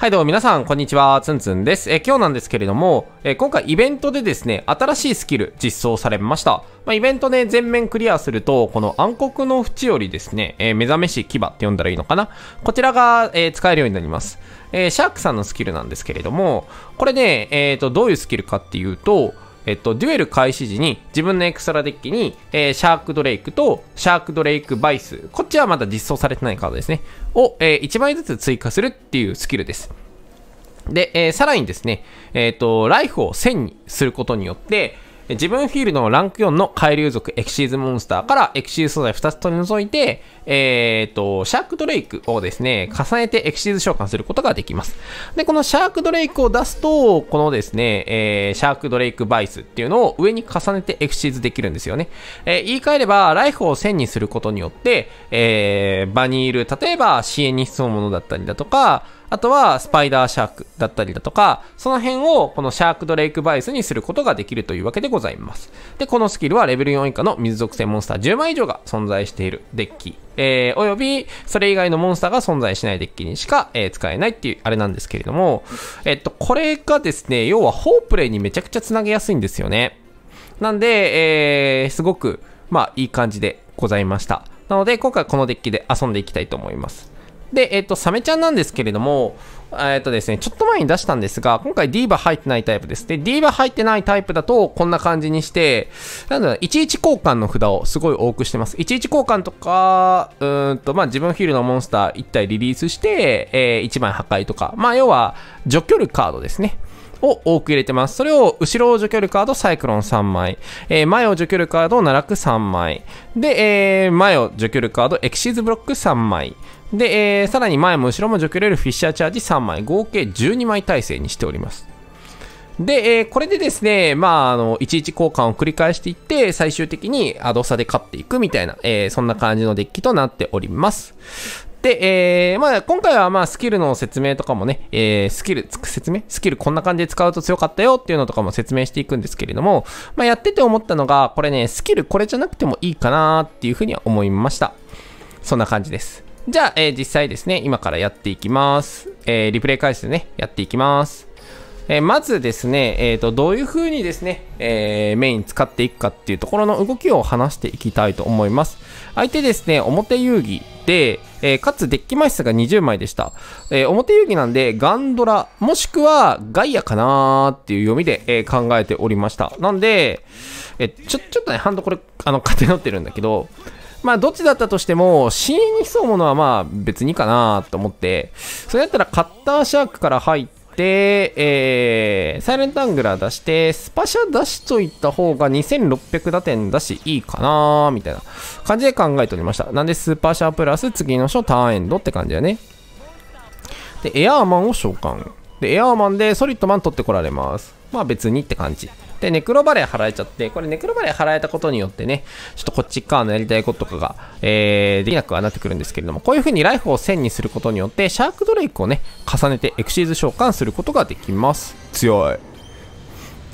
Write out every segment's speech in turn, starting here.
はいどうも皆さん、こんにちは。つんつんです。え、今日なんですけれども、え、今回イベントでですね、新しいスキル実装されました。まあ、イベントね、全面クリアすると、この暗黒の縁よりですね、えー、目覚めし牙って呼んだらいいのかなこちらが、えー、使えるようになります。えー、シャークさんのスキルなんですけれども、これね、えっ、と、どういうスキルかっていうと、えっと、デュエル開始時に自分のエクストラデッキに、えー、シャークドレイクとシャークドレイクバイス、こっちはまだ実装されてないカードですね、を、えー、1枚ずつ追加するっていうスキルです。で、えー、さらにですね、えっ、と、ライフを1000にすることによって、自分フィールドのランク4の海流族エキシーズモンスターからエキシーズ素材2つ取り除いて、えっ、ー、と、シャークドレイクをですね、重ねてエキシーズ召喚することができます。で、このシャークドレイクを出すと、このですね、えー、シャークドレイクバイスっていうのを上に重ねてエキシーズできるんですよね。えー、言い換えれば、ライフを1000にすることによって、えー、場にいる、例えば支援に必要なものだったりだとか、あとはスパイダーシャークだったりだとか、その辺をこのシャークドレイクバイスにすることができるというわけでございます。で、このスキルはレベル4以下の水属性モンスター10枚以上が存在しているデッキ、えー、およびそれ以外のモンスターが存在しないデッキにしか、えー、使えないっていうあれなんですけれども、えっと、これがですね、要はホープレイにめちゃくちゃつなげやすいんですよね。なんで、えー、すごく、まあ、いい感じでございました。なので、今回このデッキで遊んでいきたいと思います。で、えっ、と、サメちゃんなんですけれども、えっ、とですね、ちょっと前に出したんですが、今回ディーバ入ってないタイプです。で、ディーバ入ってないタイプだと、こんな感じにして、なんだろう、11交換の札をすごい多くしてます。11交換とか、うんと、まあ、自分フィールのモンスター1体リリースして、えー、1枚破壊とか、まあ、要は、除去るカードですね。を多く入れてます。それを後ろを除去るカードサイクロン3枚、えー、前を除去るカード奈落3枚、で、えー、前を除去るカードエキシーズブロック3枚、で、えー、さらに前も後ろも除去れるフィッシャーチャージ3枚、合計12枚体制にしております。で、えー、これでですね、まあ、あの、いちいち交換を繰り返していって、最終的にアドサで勝っていくみたいな、えー、そんな感じのデッキとなっております。で、えー、まあ、今回はまあ、スキルの説明とかもね、えー、スキル、説明スキルこんな感じで使うと強かったよっていうのとかも説明していくんですけれども、まあ、やってて思ったのが、これね、スキルこれじゃなくてもいいかなっていうふうには思いました。そんな感じです。じゃあ、えー、実際ですね、今からやっていきます。えー、リプレイ回数ね、やっていきます。えー、まずですね、えーと、どういう風にですね、えー、メイン使っていくかっていうところの動きを話していきたいと思います。相手ですね、表遊戯で、えー、かつデッキ枚数が20枚でした。えー、表遊戯なんで、ガンドラ、もしくはガイアかなーっていう読みで、えー、考えておりました。なんで、えちょ、ちょっとね、ハンドこれ、あの、乗ってるんだけど、まあ、どっちだったとしても、死因に潜むものはまあ、別にかなと思って、それだったらカッターシャークから入って、えー、サイレントアングラー出して、スパシャ出しといた方が2600打点だし、いいかなみたいな感じで考えておりました。なんで、スーパーシャープラス次の章ターンエンドって感じだね。で、エアーマンを召喚。で、エアーマンでソリッドマン取ってこられます。まあ別にって感じ。で、ネクロバレー払えちゃって、これネクロバレー払えたことによってね、ちょっとこっち側のやりたいこととかが、えー、できなくはなってくるんですけれども、こういう風にライフを1000にすることによって、シャークドレイクをね、重ねてエクシーズ召喚することができます。強い。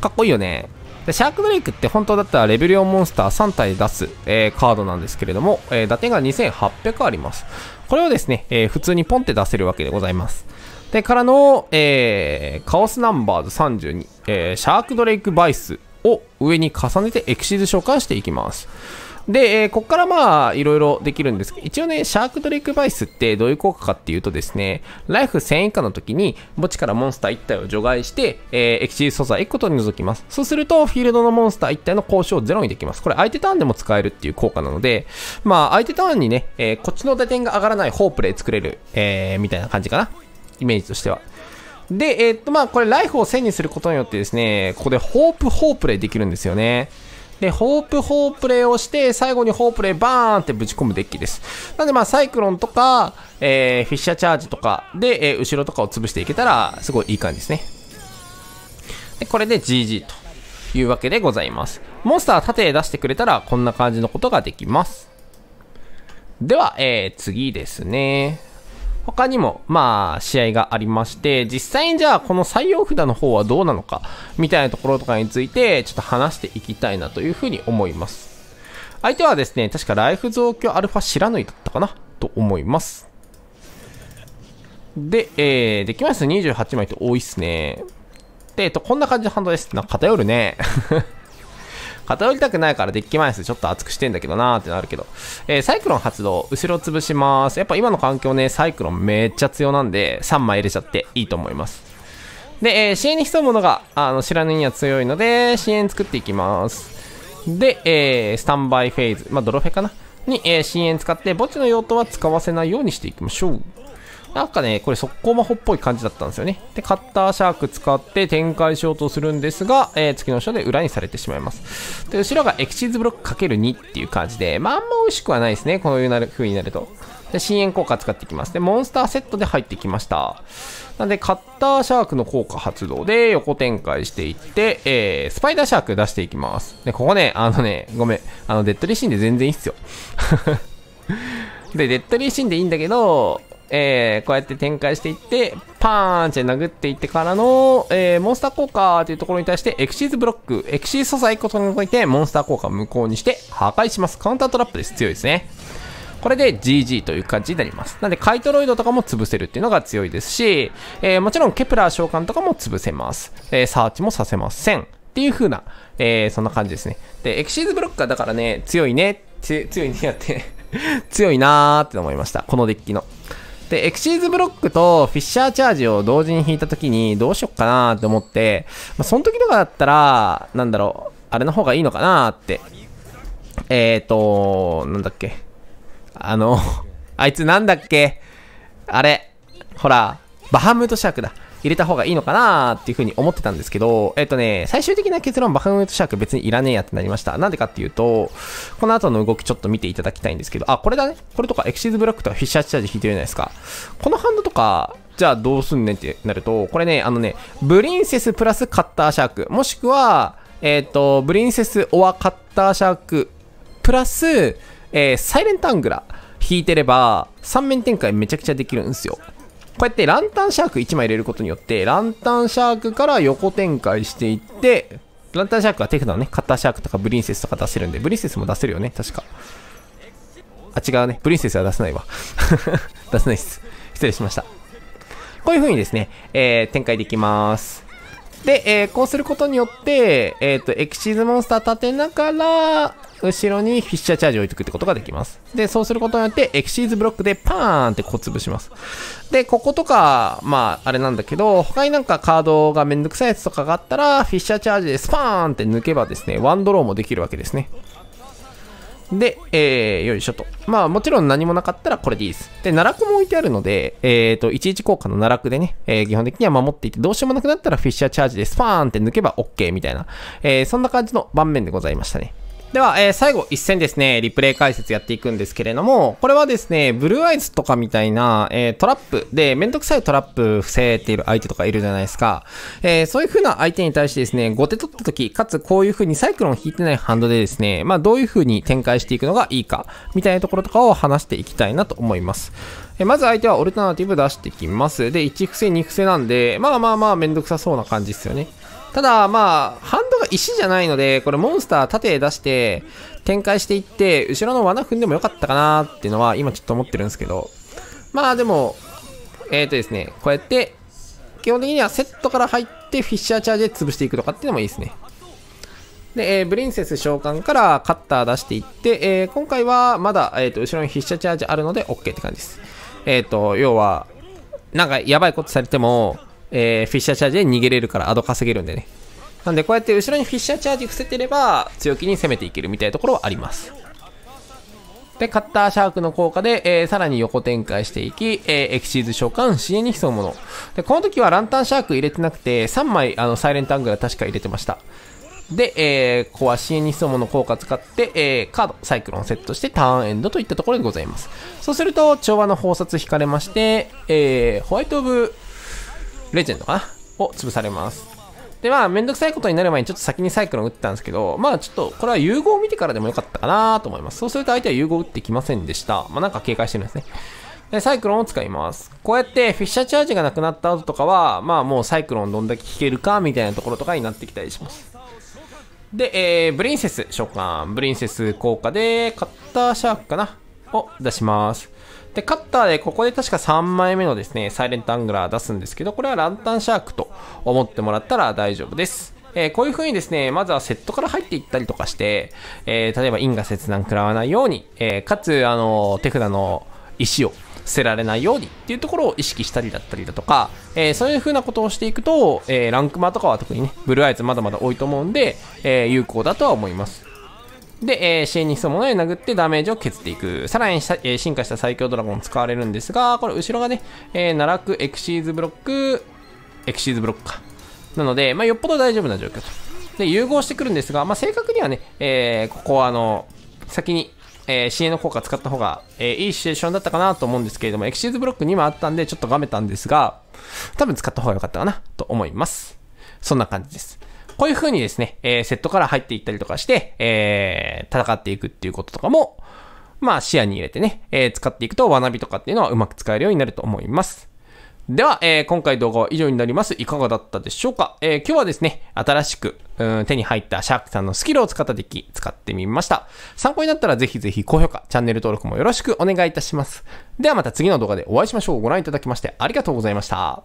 かっこいいよね。でシャークドレイクって本当だったらレベル4モンスター3体出す、えー、カードなんですけれども、えー、打点が2800あります。これをですね、えー、普通にポンって出せるわけでございます。で、からの、えー、カオスナンバーズ32、えー、シャークドレイクバイスを上に重ねてエクシーズ召喚していきます。で、えー、こっからまあ、いろいろできるんですけど、一応ね、シャークドレイクバイスってどういう効果かっていうとですね、ライフ1000以下の時に墓地からモンスター1体を除外して、えー、エクシーズ素材1個取り除きます。そうすると、フィールドのモンスター1体の交渉をゼロにできます。これ、相手ターンでも使えるっていう効果なので、まあ、相手ターンにね、えー、こっちの打点が上がらないホープレイ作れる、えー、みたいな感じかな。イメージとしては。で、えー、っと、まあ、これ、ライフを1000にすることによってですね、ここでホープホープレイできるんですよね。で、ホープホープレイをして、最後にホープレイバーンってぶち込むデッキです。なんで、まあ、サイクロンとか、えー、フィッシャーチャージとかで、えー、後ろとかを潰していけたら、すごいいい感じですね。で、これで GG というわけでございます。モンスター縦へ出してくれたら、こんな感じのことができます。では、えー、次ですね。他にも、まあ、試合がありまして、実際にじゃあ、この採用札の方はどうなのか、みたいなところとかについて、ちょっと話していきたいなというふうに思います。相手はですね、確かライフ増強アルファ知らぬいだったかな、と思います。で、えー、できます28枚って多いっすね。で、えっと、こんな感じの反応です。な、偏るね。偏りたくないからデッキ枚数ちょっと厚くしてんだけどなーってなるけど、えー、サイクロン発動、後ろ潰します。やっぱ今の環境ね、サイクロンめっちゃ強なんで、3枚入れちゃっていいと思います。で、えー、支援に潜むものが、あの、知らぬには強いので、支援作っていきます。で、えー、スタンバイフェーズ、まあ、ドロフェかなに、えー、深淵使って、墓地の用途は使わせないようにしていきましょう。なんかね、これ速攻魔法っぽい感じだったんですよね。で、カッターシャーク使って展開しようとするんですが、えー、月の書で裏にされてしまいます。で、後ろがエクシーズブロック ×2 っていう感じで、まあ、あんま美味しくはないですね。こういう風になると。で、深淵効果使っていきます。で、モンスターセットで入ってきました。なんで、カッターシャークの効果発動で横展開していって、えー、スパイダーシャーク出していきます。で、ここね、あのね、ごめん。あの、デッドリシーンで全然いいっすよ。で、デッドリーシーンでいいんだけど、えー、こうやって展開していって、パーンって殴っていってからの、えー、モンスター効果というところに対して、エクシーズブロック、エクシー素材ことに動いて、モンスター効果を無効にして、破壊します。カウンタートラップです。強いですね。これで GG という感じになります。なんで、カイトロイドとかも潰せるっていうのが強いですし、えー、もちろんケプラー召喚とかも潰せます。えー、サーチもさせません。っていう風な、えー、そんな感じですね。で、エクシーズブロックはだからね、強いね、強いねやって 強いなーって思いました。このデッキの。で、エクシーズブロックとフィッシャーチャージを同時に引いた時にどうしよっかなーって思って、まあ、その時とかだったら、なんだろう、あれの方がいいのかなーって。えーと、なんだっけ。あのあいつなんだっけあれ、ほら、バハムートシャークだ。入れた方がいいのかなっていうふうに思ってたんですけど、えっ、とね、最終的な結論バフムトシャーク別にいらねえやってなりました。なんでかっていうと、この後の動きちょっと見ていただきたいんですけど、あ、これだね。これとかエクシーズブラックとかフィッシャーチャージ引いてるじゃないですか。このハンドとか、じゃあどうすんねんってなると、これね、あのね、ブリンセスプラスカッターシャーク、もしくは、えっ、ー、と、ブリンセスオアカッターシャーク、プラス、えー、サイレントアングラ、引いてれば、3面展開めちゃくちゃできるんですよ。こうやってランタンシャーク1枚入れることによって、ランタンシャークから横展開していって、ランタンシャークは手札をね、カッターシャークとかブリンセスとか出せるんで、ブリンセスも出せるよね、確か。あ、違うね。プリンセスは出せないわ 出せないっす。失礼しました。こういう風にですね、えー、展開できます。で、えー、こうすることによって、えっ、ー、と、エクシーズモンスター立てながら、後ろにフィッシャーチャージを置いておくってことができます。で、そうすることによって、エクシーズブロックでパーンってこう潰します。で、こことか、まあ、あれなんだけど、他になんかカードがめんどくさいやつとかがあったら、フィッシャーチャージでスパーンって抜けばですね、ワンドローもできるわけですね。で、えー、よいしょと。まあ、もちろん何もなかったらこれでいいです。で、奈落も置いてあるので、えっ、ー、と、11効果の奈落でね、えー、基本的には守っていて、どうしようもなくなったらフィッシャーチャージでスパーンって抜けば OK みたいな、えー、そんな感じの盤面でございましたね。では、えー、最後一戦ですね、リプレイ解説やっていくんですけれども、これはですね、ブルーアイズとかみたいな、えー、トラップで、めんどくさいトラップ防いでいる相手とかいるじゃないですか。えー、そういう風な相手に対してですね、後手取った時、かつこういう風にサイクロン引いてないハンドでですね、まあどういう風に展開していくのがいいか、みたいなところとかを話していきたいなと思います。えまず相手はオルタナティブ出してきます。で、1伏せ2伏せなんで、まあまあまあめんどくさそうな感じですよね。ただ、まあ、ハン石じゃないので、これモンスター縦出して展開していって、後ろの罠踏んでもよかったかなっていうのは今ちょっと思ってるんですけど。まあでも、えっ、ー、とですね、こうやって、基本的にはセットから入ってフィッシャーチャージで潰していくとかっていうのもいいですね。で、えー、ブリンセス召喚からカッター出していって、えー、今回はまだ、えーと、後ろにャーチャージあるので OK って感じです。えっ、ー、と、要は、なんかやばいことされても、えー、フィッシャーチャージで逃げれるからアド稼げるんでね。なんでこうやって後ろにフィッシャーチャージ伏せてれば強気に攻めていけるみたいなところはありますで、カッターシャークの効果で、えー、さらに横展開していき、えー、エキシーズ召喚、支援に潜むもの。で、この時はランタンシャーク入れてなくて、3枚、あの、サイレントアングラ確か入れてました。で、えー、ここは支援に潜むもの効果使って、えー、カード、サイクロンセットしてターンエンドといったところでございます。そうすると、調和の宝札引かれまして、えー、ホワイトオブレジェンドかなを潰されます。で、まあ、めんどくさいことになる前にちょっと先にサイクロン打ってたんですけど、まあ、ちょっと、これは融合を見てからでもよかったかなと思います。そうすると相手は融合打ってきませんでした。まあ、なんか警戒してるんですね。で、サイクロンを使います。こうやってフィッシャーチャージがなくなった後とかは、まあもうサイクロンどんだけ引けるかみたいなところとかになってきたりします。で、えー、ブリンセス召喚。ブリンセス効果で、カッターシャークかなを出します。で、カッターでここで確か3枚目のですね、サイレントアングラー出すんですけど、これはランタンシャークと思ってもらったら大丈夫です。えー、こういう風にですね、まずはセットから入っていったりとかして、えー、例えば因果切断食らわないように、えー、かつ、あの、手札の石を捨てられないようにっていうところを意識したりだったりだとか、えー、そういう風なことをしていくと、えー、ランクマとかは特にね、ブルーアイズまだまだ多いと思うんで、えー、有効だとは思います。で、えー、支援に潜むものを殴ってダメージを削っていく。さらにした、えー、進化した最強ドラゴン使われるんですが、これ後ろがね、えー、奈落エクシーズブロック、エクシーズブロックか。なので、まあ、よっぽど大丈夫な状況と。で、融合してくるんですが、まあ、正確にはね、えー、ここはあの、先に、えー、支援の効果使った方が、えー、いいシチュエーションだったかなと思うんですけれども、エクシーズブロック2もあったんで、ちょっとがめたんですが、多分使った方が良かったかなと思います。そんな感じです。こういう風にですね、えー、セットから入っていったりとかして、えー、戦っていくっていうこととかも、まあ視野に入れてね、えー、使っていくと、わなびとかっていうのはうまく使えるようになると思います。では、えー、今回動画は以上になります。いかがだったでしょうか、えー、今日はですね、新しく、うん、手に入ったシャークさんのスキルを使ったデッキ使ってみました。参考になったらぜひぜひ高評価、チャンネル登録もよろしくお願いいたします。ではまた次の動画でお会いしましょう。ご覧いただきましてありがとうございました。